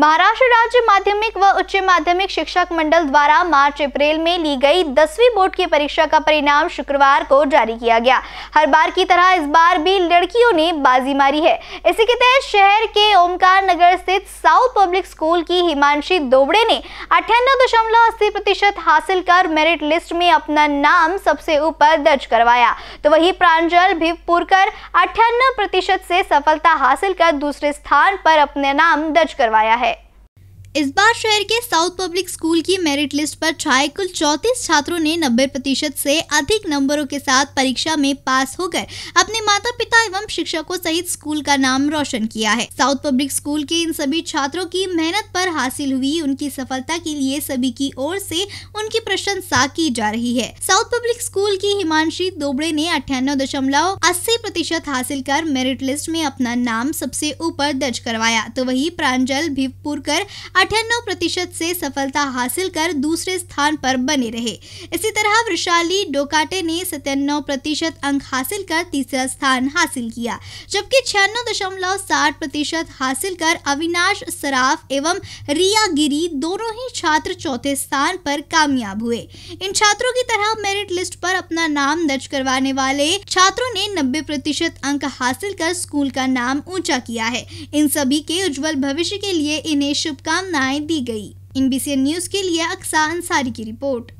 महाराष्ट्र राज्य माध्यमिक व उच्च माध्यमिक शिक्षक मंडल द्वारा मार्च अप्रैल में ली गई दसवीं बोर्ड की परीक्षा का परिणाम शुक्रवार को जारी किया गया हर बार की तरह इस बार भी लड़कियों ने बाजी मारी है इसी के तहत शहर के ओमकार नगर स्थित साउथ पब्लिक स्कूल की हिमांशी दोबड़े ने अठानवे प्रतिशत हासिल कर मेरिट लिस्ट में अपना नाम सबसे ऊपर दर्ज करवाया तो वही प्रांजल भिवपुरकर अठानवे प्रतिशत से सफलता हासिल कर दूसरे स्थान पर अपना नाम दर्ज करवाया है इस बार शहर के साउथ पब्लिक स्कूल की मेरिट लिस्ट पर छाए कुल चौतीस छात्रों ने नब्बे प्रतिशत से अधिक नंबरों के साथ परीक्षा में पास होकर अपने माता पिता एवं शिक्षकों सहित स्कूल का नाम रोशन किया है साउथ पब्लिक स्कूल के इन सभी छात्रों की मेहनत पर हासिल हुई उनकी सफलता के लिए सभी की ओर से उनकी प्रशंसा की जा रही है साउथ पब्लिक स्कूल की हिमांशी दोबड़े ने अठानवे दशमलव अस्सी प्रतिशत हासिल कर मेरिट लिस्ट में अपना नाम सबसे ऊपर दर्ज करवाया तो वही प्रांजल कर अठानवे प्रतिशत से सफलता हासिल कर दूसरे स्थान पर बने रहे इसी तरह वैशाली डोकाटे ने सत्यानवे प्रतिशत अंक हासिल कर तीसरा स्थान हासिल हासिल किया जबकि छियानवे दशमलव सात प्रतिशत हासिल कर अविनाश सराफ एवं रिया गिरी दोनों ही छात्र चौथे स्थान पर कामयाब हुए इन छात्रों की तरह मेरिट लिस्ट पर अपना नाम दर्ज करवाने वाले छात्रों ने नब्बे प्रतिशत अंक हासिल कर स्कूल का नाम ऊंचा किया है इन सभी के उज्जवल भविष्य के लिए इन्हें शुभकामनाएं दी गई इन बीसीएन न्यूज के लिए अक्सा अंसारी की रिपोर्ट